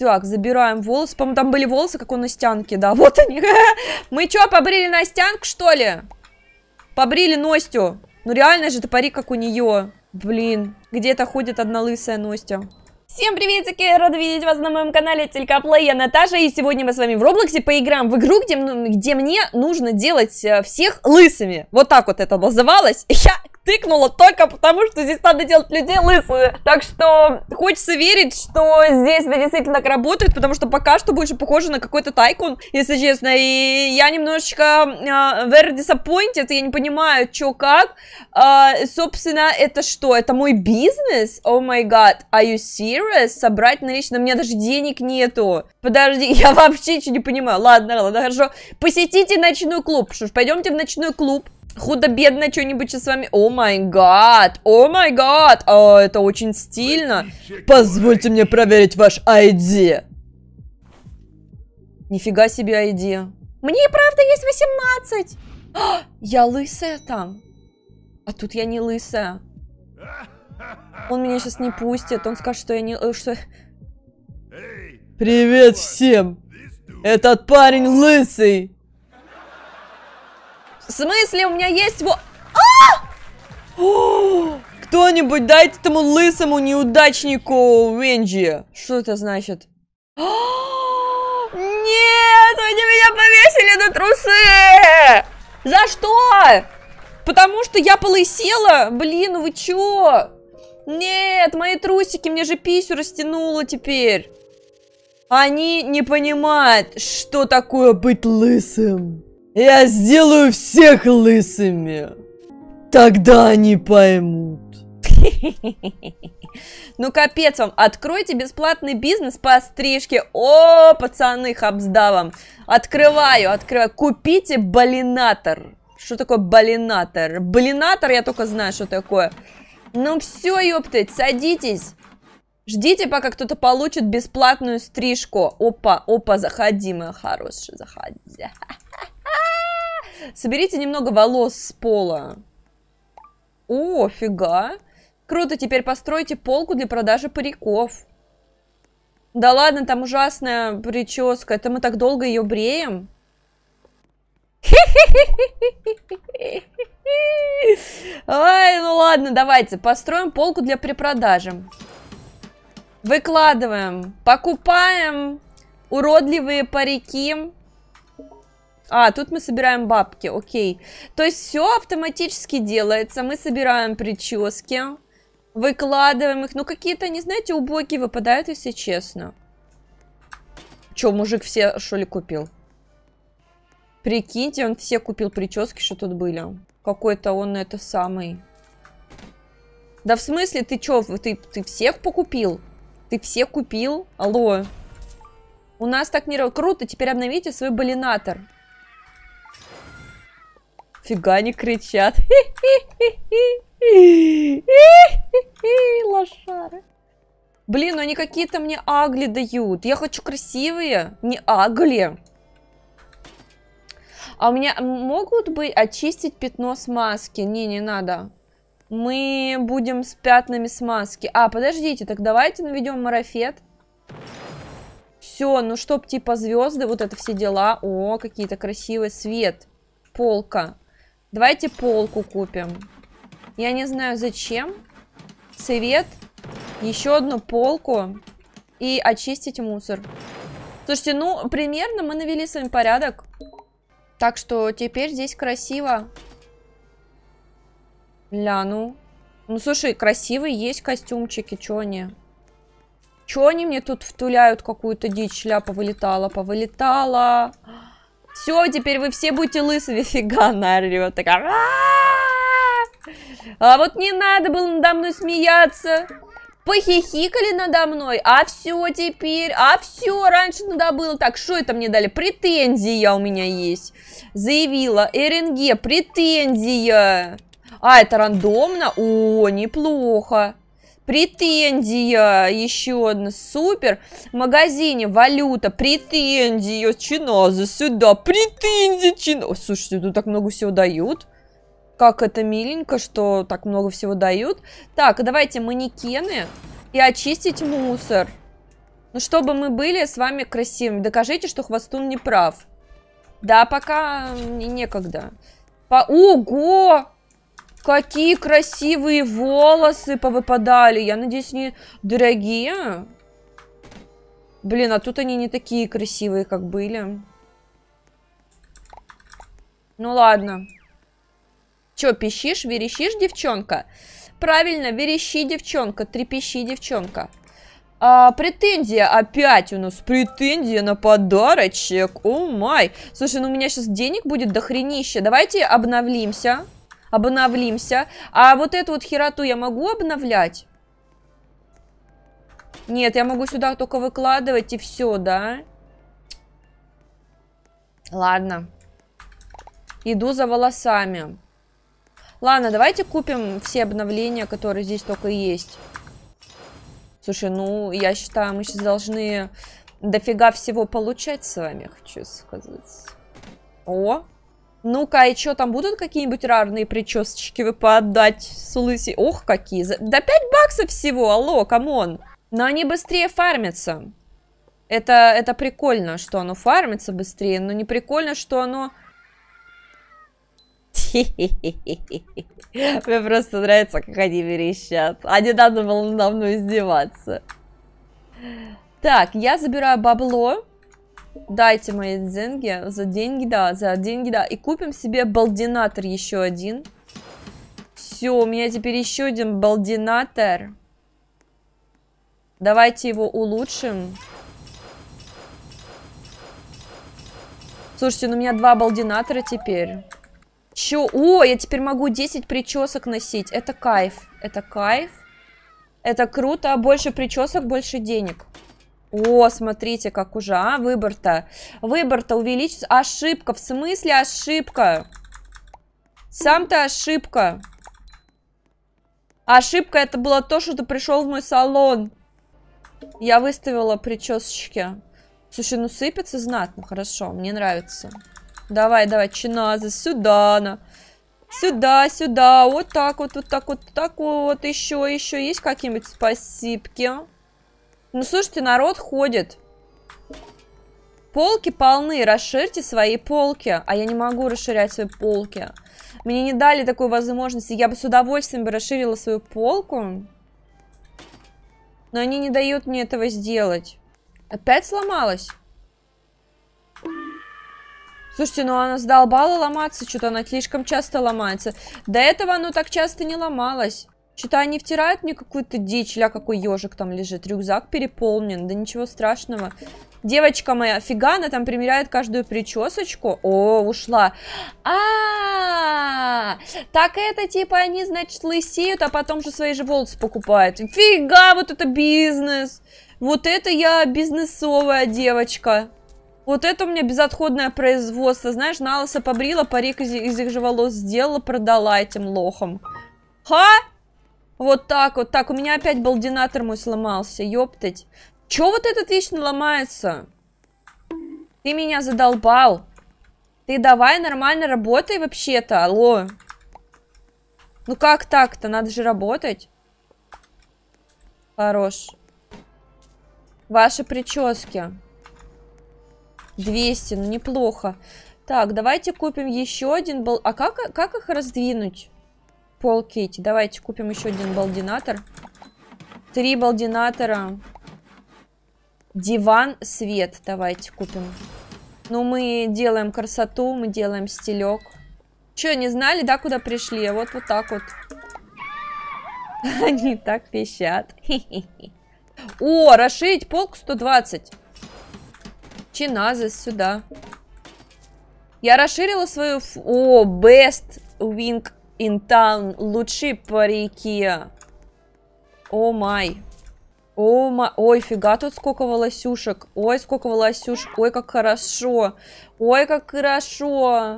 Так, забираем волосы. По-моему, там были волосы, как у Настянки. Да, вот они. Мы что, побрили Настянку, что ли? Побрили Настю. Ну реально же, топори как у нее. Блин, где-то ходит одна лысая Настя. Всем приветики! Рада видеть вас на моем канале Телькаплей, я Наташа, и сегодня мы с вами в Роблоксе поиграем в игру, где, где мне нужно делать э, всех лысыми. Вот так вот это называлось. Я, тыкнула только потому, что здесь надо делать людей лысые. Так что хочется верить, что здесь это действительно так работает, потому что пока что больше похоже на какой-то тайкун, если честно. И я немножечко uh, very disappointed, я не понимаю, что как. Uh, собственно, это что? Это мой бизнес? Oh my god, are you serious? Собрать наличные? У меня даже денег нету. Подожди, я вообще ничего не понимаю. Ладно, ладно, хорошо. Посетите ночной клуб. Что ж, пойдемте в ночной клуб худо-бедно что-нибудь с вами... О май гад, о май гад, а, это очень стильно. Позвольте мне проверить ваш ID. Нифига себе ID. Мне и правда есть 18. А, я лысая там. А тут я не лысая. Он меня сейчас не пустит, он скажет, что я не... Э, что... Привет всем! Этот парень лысый! В смысле, у меня есть его. А! Кто-нибудь дайте этому лысому неудачнику Венджи. Что это значит? Нет, они меня повесили на трусы! За что? Потому что я полысела? Блин, вы чё? Нет, мои трусики, мне же писю растянуло теперь. Они не понимают, что такое быть лысым. Я сделаю всех лысыми. Тогда они поймут. Ну капец вам, откройте бесплатный бизнес по стрижке. О, пацаны, хабзда вам. Открываю, открываю. Купите балинатор. Что такое балинатор? Балинатор, я только знаю, что такое. Ну все, ёптать, садитесь. Ждите, пока кто-то получит бесплатную стрижку. Опа, опа, заходи, моя хорошая, заходи. Соберите немного волос с пола. О, фига. Круто, теперь постройте полку для продажи париков. Да ладно, там ужасная прическа. Это мы так долго ее бреем. Ай, ну ладно, давайте. Построим полку для препродажи. Выкладываем. Покупаем уродливые парики. А, тут мы собираем бабки, окей. То есть все автоматически делается. Мы собираем прически, выкладываем их. Ну, какие-то, не знаете, убогие выпадают, если честно. Че, мужик все, что ли, купил? Прикиньте, он все купил прически, что тут были. Какой-то он это самый. Да в смысле, ты чё, ты, ты всех покупил? Ты все купил? Алло. У нас так не... Круто, теперь обновите свой балинатор. Фига не кричат. Лошары. Блин, они какие-то мне агли дают. Я хочу красивые, не агли. А у меня могут быть очистить пятно смазки. Не, не надо. Мы будем с пятнами смазки. А, подождите, так давайте наведем марафет. Все, ну чтоб типа звезды, вот это все дела. О, какие-то красивые. Свет, полка. Давайте полку купим. Я не знаю зачем. Цвет. Еще одну полку. И очистить мусор. Слушайте, ну, примерно мы навели с вами порядок. Так что теперь здесь красиво. Ля, ну. Ну, слушай, красивые есть костюмчики. Че они? Че они мне тут втуляют? Какую-то дичь ля повылетала, повылетала. Повылетала. Все, теперь вы все будете лысыми. Фига, она орет. Такая... А вот не надо было надо мной смеяться. Похихикали надо мной, а все теперь, а все, раньше надо было. Так, что это мне дали? Претензия у меня есть. Заявила РНГ, претензия. А, это рандомно? О, неплохо претензия, еще одна, супер. В магазине валюта, претензия, чина, сюда, претензия, чина. Ой, слушайте, тут так много всего дают. Как это миленько, что так много всего дают. Так, а давайте манекены и очистить мусор. Ну, чтобы мы были с вами красивыми. Докажите, что Хвостун не прав. Да, пока некогда. По... Ого! Какие красивые волосы повыпадали. Я надеюсь, они дорогие. Блин, а тут они не такие красивые, как были. Ну ладно. Че пищишь, верещишь, девчонка? Правильно, верещи, девчонка, трепещи, девчонка. А, претензия опять у нас. Претензия на подарочек. О май. Слушай, ну у меня сейчас денег будет до хренища. Давайте обновлимся обновлимся. А вот эту вот хероту я могу обновлять? Нет, я могу сюда только выкладывать и все, да? Ладно. Иду за волосами. Ладно, давайте купим все обновления, которые здесь только есть. Слушай, ну, я считаю, мы сейчас должны дофига всего получать с вами, хочу сказать. О, ну-ка, и а что, там будут какие-нибудь рарные причесочки выпадать с улыси? Ох, какие! За... Да 5 баксов всего, алло, камон! Но они быстрее фармятся. Это, это прикольно, что оно фармится быстрее, но не прикольно, что оно... Мне просто нравится, как они верещат. А не надо было надо мной издеваться. Так, я забираю бабло. Дайте мои деньги. За деньги, да, за деньги, да. И купим себе балдинатор еще один. Все, у меня теперь еще один балдинатор. Давайте его улучшим. Слушайте, ну у меня два балдинатора теперь. Че? О, я теперь могу 10 причесок носить. Это кайф. Это кайф. Это круто. А больше причесок, больше денег. О, смотрите, как уже, а, выбор-то. Выбор-то увеличится. Ошибка, в смысле ошибка? Сам-то ошибка. Ошибка это было то, что ты пришел в мой салон. Я выставила причесочки. Слушай, ну сыпется знатно, хорошо, мне нравится. Давай, давай, чиназы, сюда на. Сюда, сюда, вот так вот, вот так вот, вот так вот. Еще, еще есть какие-нибудь спасибки? Ну, слушайте, народ ходит. Полки полны, расширьте свои полки. А я не могу расширять свои полки. Мне не дали такой возможности. Я бы с удовольствием бы расширила свою полку. Но они не дают мне этого сделать. Опять сломалась? Слушайте, ну она сдолбала ломаться. Что-то она слишком часто ломается. До этого оно так часто не ломалось. Что-то они втирают мне какую-то дичь, ля какой ежик там лежит. Рюкзак переполнен, да ничего страшного. Девочка моя, фига, она там примеряет каждую причесочку. О, ушла. А, так это типа они, значит, лысеют, а потом же свои же волосы покупают. Фига, вот это бизнес. Вот это я бизнесовая девочка. Вот это у меня безотходное производство. Знаешь, на побрила, парик из, из их же волос сделала, продала этим лохам. Ха? Вот так вот. Так, у меня опять балдинатор мой сломался. Ёптать. Чё вот этот вечно ломается? Ты меня задолбал. Ты давай нормально работай вообще-то. Алло. Ну как так-то? Надо же работать. Хорош. Ваши прически. 200, ну неплохо. Так, давайте купим еще один бал... А как, как их раздвинуть? Пол Кейти. Давайте купим еще один балдинатор. Три балдинатора. Диван, свет. Давайте купим. Ну, мы делаем красоту, мы делаем стилек. Че, не знали, да, куда пришли? Вот вот так вот. Они так пищат. О, расширить полк 120. Чиназис сюда. Я расширила свою... О, best wing in town. Лучшие парики. О май. О май. Ой, фига тут сколько волосюшек. Ой, сколько волосюшек. Ой, как хорошо. Ой, как хорошо.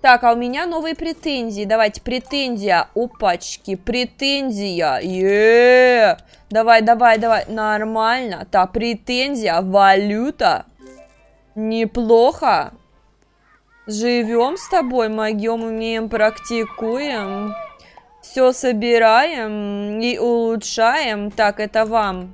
Так, а у меня новые претензии. Давайте, претензия. упачки, претензия. Еее. Давай, давай, давай. Нормально. Так, претензия, валюта. Неплохо. Живем с тобой, могем, умеем, практикуем. Все собираем и улучшаем. Так, это вам.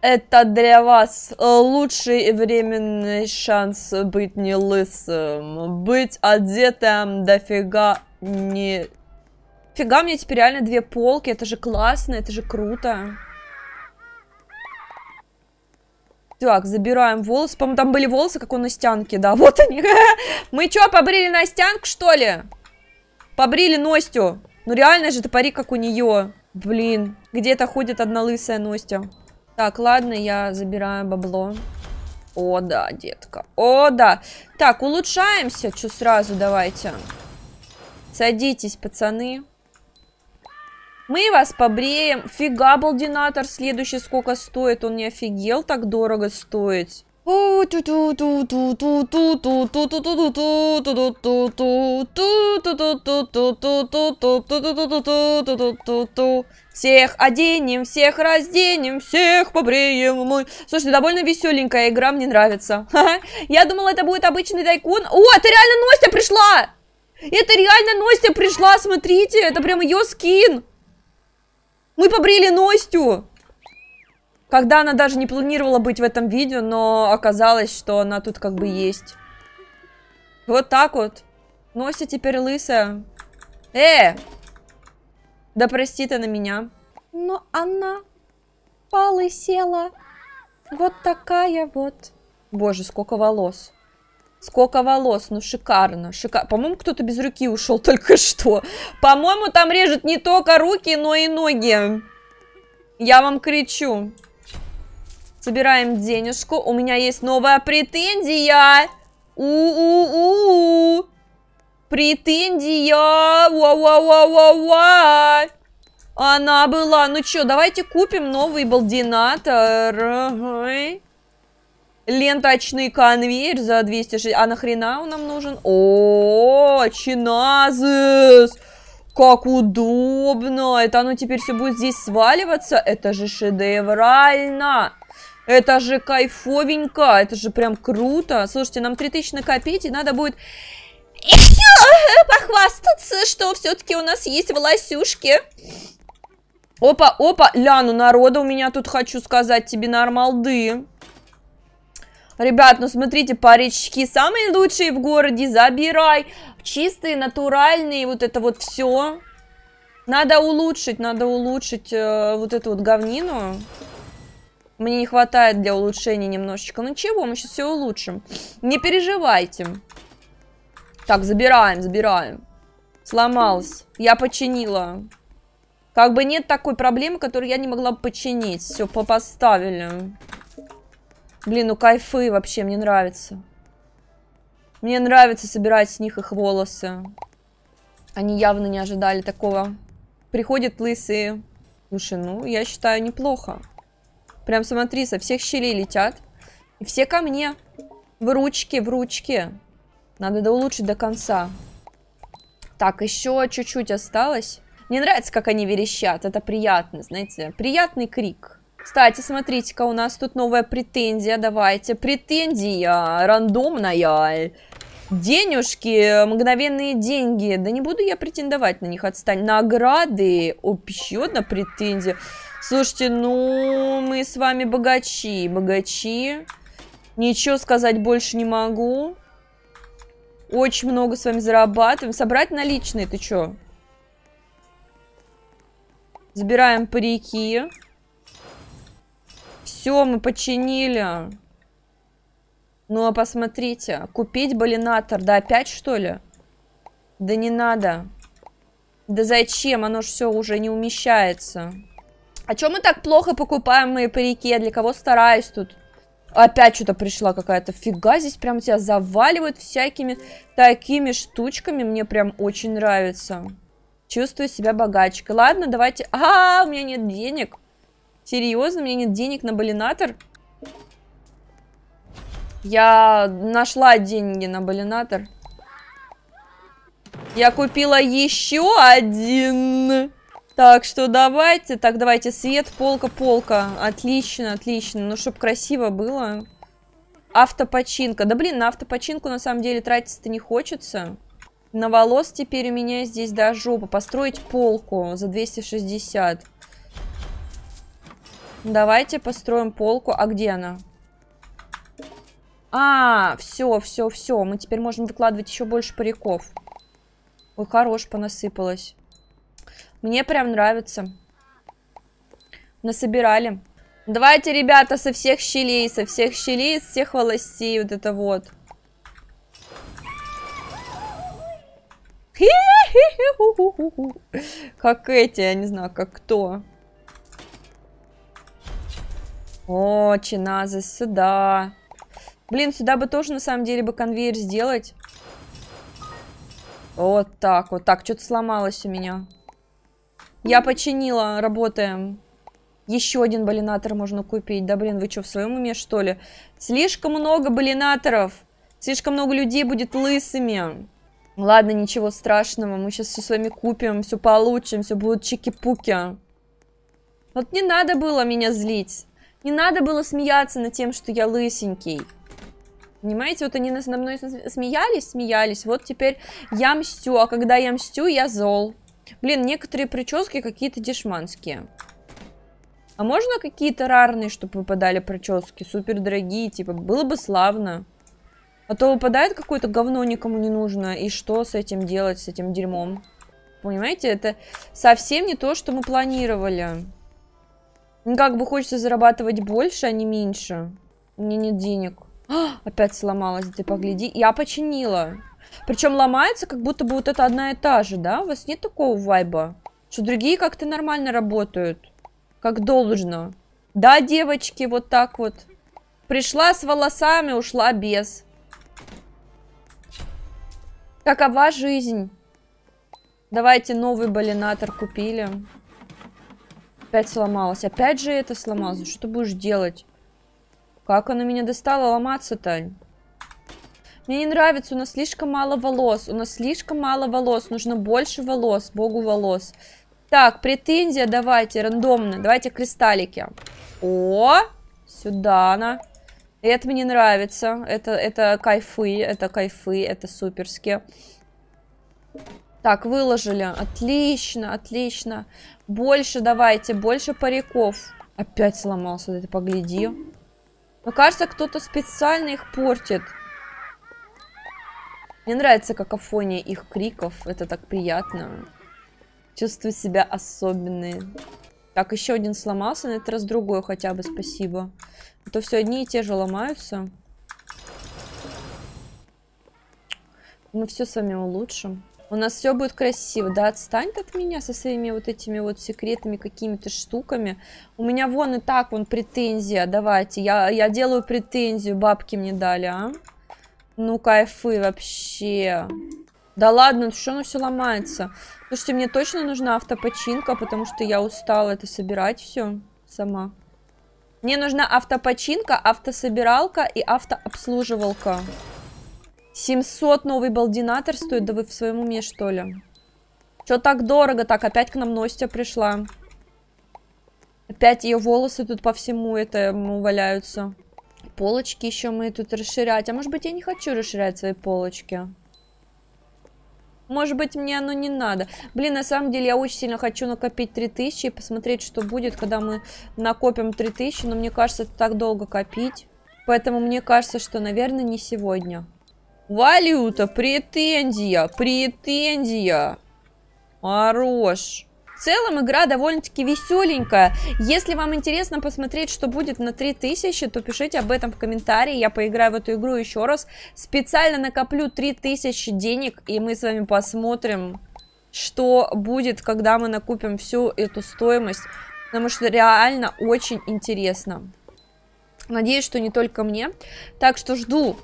Это для вас лучший временный шанс быть не лысым. Быть одетым дофига не... Фига, мне теперь реально две полки. Это же классно, это же круто. Так, забираем волосы. По-моему, там были волосы, как у Настянки, да. Вот они. Мы что, побрили Настянку, что ли? Побрили Настю. Ну реально же, это парик, как у нее. Блин, где-то ходит одна лысая Настя. Так, ладно, я забираю бабло. О, да, детка. О, да. Так, улучшаемся. Что сразу, давайте. Садитесь, пацаны. Мы вас побреем. Фига, балдинатор. Следующий сколько стоит? Он не офигел так дорого стоить. Всех оденем, всех разденем, всех побреем мы. Слушайте, довольно веселенькая игра, мне нравится. Я думала, это будет обычный тайкун. О, это реально Настя пришла! Это реально Настя пришла, смотрите, это прям ее скин. Мы побрили Настю! Когда она даже не планировала быть в этом видео, но оказалось, что она тут как бы есть. Вот так вот. Нося теперь лысая. Э! Да прости простит на меня. Но она полысела. Вот такая вот. Боже, сколько волос. Сколько волос, ну шикарно, шикарно. По-моему, кто-то без руки ушел только что. По-моему, там режет не только руки, но и ноги. Я вам кричу. Собираем денежку. У меня есть новая претензия. У-у-у. Претензия. Ва-ва-ва-ва. уа Она была. Ну что, давайте купим новый балдинатор. Ага. Ленточный конвейер за 260. А нахрена он нам нужен? О, чиназис! Как удобно! Это оно теперь все будет здесь сваливаться? Это же шедеврально! Это же кайфовенько! Это же прям круто! Слушайте, нам 3000 накопить, и надо будет похвастаться, что все-таки у нас есть волосюшки. Опа, опа, ляну народа у меня тут, хочу сказать тебе, нормалды. Ребят, ну смотрите, парички самые лучшие в городе, забирай. Чистые, натуральные, вот это вот все. Надо улучшить, надо улучшить э, вот эту вот говнину. Мне не хватает для улучшения немножечко. Ну чего, мы сейчас все улучшим. Не переживайте. Так, забираем, забираем. Сломалась. Я починила. Как бы нет такой проблемы, которую я не могла починить. Все, поставили. Блин, ну кайфы вообще, мне нравится. Мне нравится собирать с них их волосы. Они явно не ожидали такого. Приходят лысые. Слушай, ну, я считаю, неплохо. Прям смотри, со всех щелей летят. И все ко мне. В ручки, в ручки. Надо до улучшить до конца. Так, еще чуть-чуть осталось. Мне нравится, как они верещат. Это приятно, знаете. Приятный крик. Кстати, смотрите-ка, у нас тут новая претензия. Давайте. Претензия рандомная. Денежки, мгновенные деньги. Да не буду я претендовать на них, отстань. Награды. Оп, еще одна претензия. Слушайте, ну, мы с вами богачи. Богачи. Ничего сказать больше не могу. Очень много с вами зарабатываем. Собрать наличные, ты чё? Забираем парики. Парики. Все, мы починили. Ну, а посмотрите. Купить балинатор. Да опять, что ли? Да не надо. Да зачем? Оно же все уже не умещается. А чем мы так плохо покупаем мои парики? Я для кого стараюсь тут? Опять что-то пришла какая-то фига. Здесь прям тебя заваливают всякими такими штучками. Мне прям очень нравится. Чувствую себя богачкой. Ладно, давайте... А, -а, -а у меня нет денег. Серьезно, у меня нет денег на балинатор? Я нашла деньги на балинатор. Я купила еще один. Так что давайте. Так, давайте. Свет, полка, полка. Отлично, отлично. Ну, чтобы красиво было. Автопочинка. Да, блин, на автопочинку на самом деле тратиться-то не хочется. На волос теперь у меня здесь, да, жопа. Построить полку за 260. Давайте построим полку. А где она? А, все, все, все. Мы теперь можем выкладывать еще больше париков. Ой, хорош, понасыпалось. Мне прям нравится. Насобирали. Давайте, ребята, со всех щелей, со всех щелей, из всех волосей, вот это вот. Как эти, я не знаю, как кто. О, чиназы, сюда. Блин, сюда бы тоже, на самом деле, бы конвейер сделать. Вот так, вот так. Что-то сломалось у меня. Я починила, работаем. Еще один балинатор можно купить. Да блин, вы что, в своем уме, что ли? Слишком много балинаторов. Слишком много людей будет лысыми. Ладно, ничего страшного. Мы сейчас все с вами купим, все получим, все будут чики-пуки. Вот не надо было меня злить. Не надо было смеяться над тем, что я лысенький. Понимаете, вот они нас на мной смеялись, смеялись. Вот теперь я мстю, а когда я мстю, я зол. Блин, некоторые прически какие-то дешманские. А можно какие-то рарные, чтобы выпадали прически? Супер дорогие, типа, было бы славно. А то выпадает какое-то говно никому не нужно. И что с этим делать, с этим дерьмом? Понимаете, это совсем не то, что мы планировали. Ну, как бы хочется зарабатывать больше, а не меньше. Мне нет денег. А, опять сломалась, ты погляди. Я починила. Причем ломается, как будто бы вот это одна и та же, да? У вас нет такого вайба? Что другие как-то нормально работают. Как должно. Да, девочки, вот так вот. Пришла с волосами, ушла без. Какова жизнь? Давайте новый балинатор купили. Опять сломалась. Опять же это сломалось. Ну, что ты будешь делать? Как она меня достала ломаться-то? Мне не нравится, у нас слишком мало волос. У нас слишком мало волос. Нужно больше волос. Богу волос. Так, претензия давайте, рандомно. Давайте кристаллики. О, сюда она. Это мне нравится. Это, это кайфы, это кайфы, это суперски. Так, выложили. Отлично, отлично. Больше давайте, больше париков. Опять сломался, да ты погляди. Но кажется, кто-то специально их портит. Мне нравится какофония их криков. Это так приятно. Чувствую себя особенной. Так, еще один сломался. На этот раз другой хотя бы, спасибо. А то все одни и те же ломаются. Мы все с вами улучшим. У нас все будет красиво. Да отстань от меня со своими вот этими вот секретами, какими-то штуками. У меня вон и так вон претензия. Давайте, я, я делаю претензию. Бабки мне дали, а? Ну, кайфы вообще. Да ладно, ну что оно все ломается? Слушайте, мне точно нужна автопочинка, потому что я устала это собирать все сама. Мне нужна автопочинка, автособиралка и автообслуживалка. 700 новый балдинатор стоит, да вы в своем уме, что ли? Че так дорого? Так, опять к нам Настя пришла. Опять ее волосы тут по всему этому валяются. Полочки еще мы тут расширять. А может быть, я не хочу расширять свои полочки? Может быть, мне оно не надо. Блин, на самом деле, я очень сильно хочу накопить 3000 и посмотреть, что будет, когда мы накопим 3000. Но мне кажется, это так долго копить. Поэтому мне кажется, что, наверное, не сегодня. Валюта, претензия, претензия. Хорош. В целом игра довольно-таки веселенькая. Если вам интересно посмотреть, что будет на 3000, то пишите об этом в комментарии. Я поиграю в эту игру еще раз. Специально накоплю 3000 денег, и мы с вами посмотрим, что будет, когда мы накупим всю эту стоимость. Потому что реально очень интересно. Надеюсь, что не только мне. Так что жду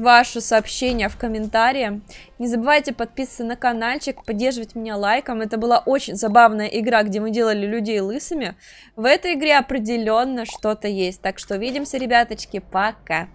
Ваше сообщение в комментарии. Не забывайте подписываться на каналчик, поддерживать меня лайком. Это была очень забавная игра, где мы делали людей лысыми. В этой игре определенно что-то есть. Так что увидимся, ребяточки. Пока!